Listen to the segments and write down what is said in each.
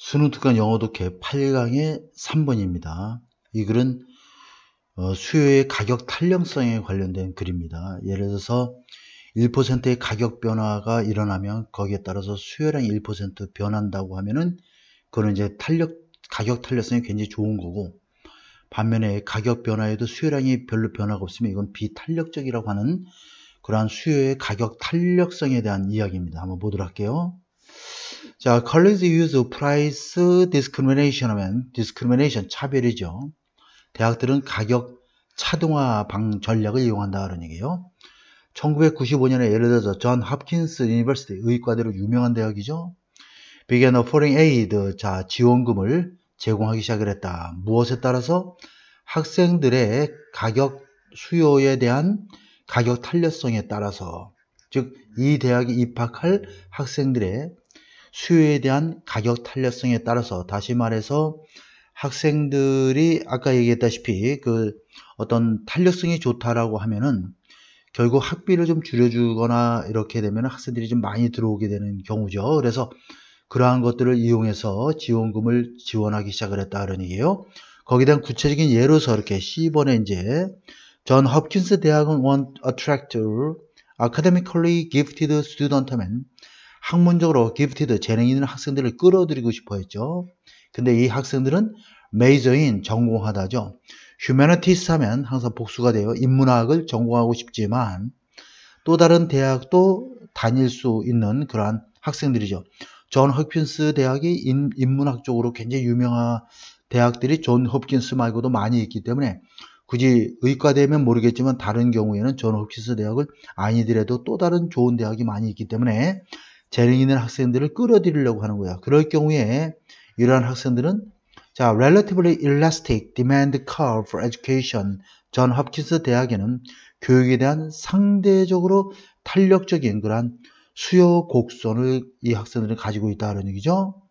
수능 특강 영어 독해 8강의 3번입니다. 이 글은 어, 수요의 가격 탄력성에 관련된 글입니다. 예를 들어서 1%의 가격 변화가 일어나면 거기에 따라서 수요량이 1% 변한다고 하면은 그거는 이제 탄력 가격 탄력성이 굉장히 좋은 거고 반면에 가격 변화에도 수요량이 별로 변화가 없으면 이건 비탄력적이라고 하는 그러한 수요의 가격 탄력성에 대한 이야기입니다. 한번 보도록 할게요. 자, colleagues use price discrimination 하면 discrimination 차별이죠. 대학들은 가격 차등화 방 전략을 이용한다 그런 얘기예요. 1995년에 예를 들어서 존 합킨스 유니버시티 의과대로 유명한 대학이죠. began offering aid 자 지원금을 제공하기 시작을 했다. 무엇에 따라서 학생들의 가격 수요에 대한 가격 탄력성에 따라서 즉 이 대학에 입학할 학생들의 수요에 대한 가격 탄력성에 따라서 다시 말해서 학생들이 아까 얘기했다시피 그 어떤 탄력성이 좋다라고 하면은 결국 학비를 좀 줄여주거나 이렇게 되면 학생들이 좀 많이 들어오게 되는 경우죠. 그래서 그러한 것들을 이용해서 지원금을 지원하기 시작을 했다 그런 얘기예요. 거기에 대한 구체적인 예로서 이렇게 C번에 이제 전 홉킨스 대학은 want attract academically gifted student m e 학문적으로 기프티드 재능 있는 학생들을 끌어들이고 싶어 했죠. 근데 이 학생들은 메이저인 전공하다죠. 휴머니티스 하면 항상 복수가 되어 인문학을 전공하고 싶지만 또 다른 대학도 다닐 수 있는 그러한 학생들이죠. 존 허킨스 대학이 인, 문학 쪽으로 굉장히 유명한 대학들이 존 허킨스 말고도 많이 있기 때문에 굳이 의과대면 모르겠지만 다른 경우에는 존 허킨스 대학을 아니더라도 또 다른 좋은 대학이 많이 있기 때문에 재능 있는 학생들을 끌어들이려고 하는 거야. 그럴 경우에 이러한 학생들은 자, relatively elastic demand curve for education 전합킨스 대학에는 교육에 대한 상대적으로 탄력적인 그러한 수요 곡선을 이 학생들은 가지고 있다는 얘기죠.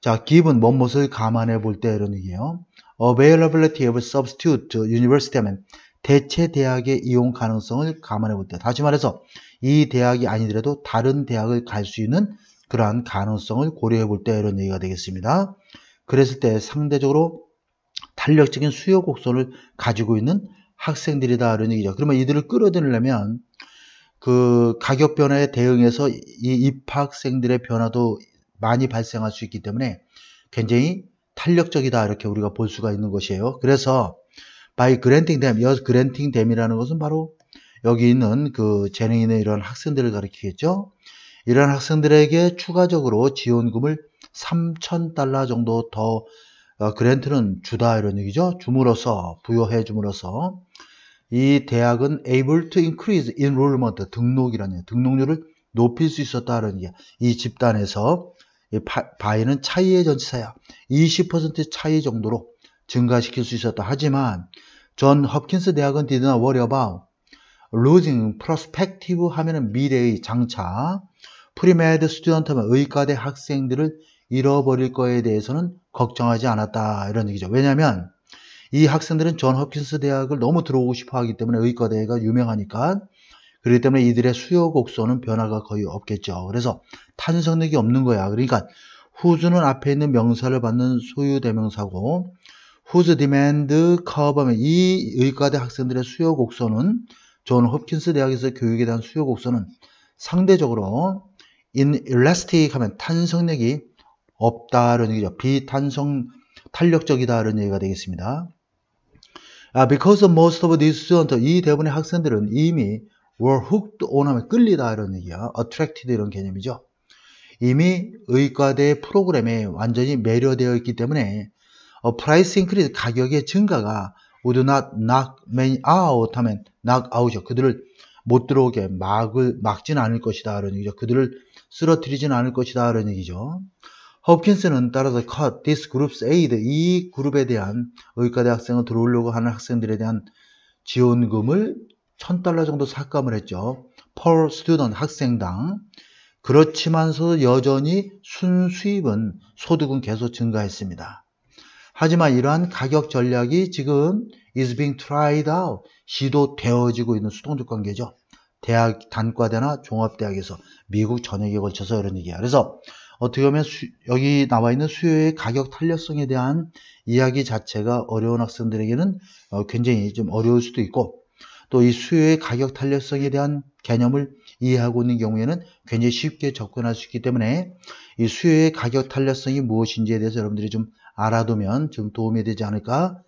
자, given 무엇을 감안해 볼 때 이런 얘기예요. availability of substitute university 하면 대체 대학의 이용 가능성을 감안해 볼 때, 다시 말해서 이 대학이 아니더라도 다른 대학을 갈 수 있는 그러한 가능성을 고려해 볼 때 이런 얘기가 되겠습니다. 그랬을 때 상대적으로 탄력적인 수요 곡선을 가지고 있는 학생들이다 이런 얘기죠. 그러면 이들을 끌어들이려면 그 가격 변화에 대응해서 이 입학생들의 변화도 많이 발생할 수 있기 때문에 굉장히 탄력적이다 이렇게 우리가 볼 수가 있는 것이에요. 그래서 by granting them, y o u granting them이라는 것은 바로 여기 있는 그 재능 있는 이런 학생들을 가리키겠죠. 이런 학생들에게 추가적으로 지원금을 3천달러 정도 더 그랜트는 어, 주다 이런 얘기죠. 줌으로써 부여해 줌으로써 이 대학은 able to increase enrollment 등록이라는 등록률을 높일 수 있었다는 얘기이 집단에서 이 바이는 차이의 전치사야. 20% 차이 정도로 증가시킬 수 있었다. 하지만 존 홉킨스 대학은 did not worry about losing prospective 하면은 미래의 장차 프리메드 스튜던트면 의과대 학생들을 잃어버릴 거에 대해서는 걱정하지 않았다 이런 얘기죠. 왜냐하면 이 학생들은 존 홉킨스 대학을 너무 들어오고 싶어 하기 때문에 의과대가 유명하니까 그렇기 때문에 이들의 수요 곡선은 변화가 거의 없겠죠. 그래서 탄성력이 없는 거야. 그러니까 후주는 앞에 있는 명사를 받는 소유 대명사고 whose demand cover면 이 의과대 학생들의 수요 곡선은 존 홉킨스 대학에서 교육에 대한 수요 곡선은 상대적으로 inelastic 하면 탄성력이 없다라는 얘기죠. 비탄성 탄력적이다 이런 얘기가 되겠습니다. 아, because most of these students 이 대부분의 학생들은 이미 were hooked on 하면 끌리다 이런 얘기야. attracted 이런 개념이죠. 이미 의과대 프로그램에 완전히 매료되어 있기 때문에 a 어, price i n c 가격의 증가가 would not knock many out 하면 knock out이죠. 그들을 못 들어오게 막을 막지는 않을 것이다 라는 얘기죠. 그들을 쓰러뜨리지는 않을 것이다 라는 얘기죠. 허킨스는 따라서 cut this group's aid 이 그룹에 대한 의과대 학생을 들어오려고 하는 학생들에 대한 지원금을 천달러 정도 삭감을 했죠. per student 학생당 그렇지만서 여전히 순수입은 소득은 계속 증가했습니다. 하지만 이러한 가격 전략이 지금 is being tried out 시도되어지고 있는 수동적 관계죠. 대학 단과대나 종합대학에서 미국 전역에 걸쳐서 이런 얘기야. 그래서 어떻게 보면 수, 여기 나와 있는 수요의 가격 탄력성에 대한 이야기 자체가 어려운 학생들에게는 어, 굉장히 좀 어려울 수도 있고 또 이 수요의 가격 탄력성에 대한 개념을 이해하고 있는 경우에는 굉장히 쉽게 접근할 수 있기 때문에 이 수요의 가격 탄력성이 무엇인지에 대해서 여러분들이 좀 알아두면 좀 도움이 되지 않을까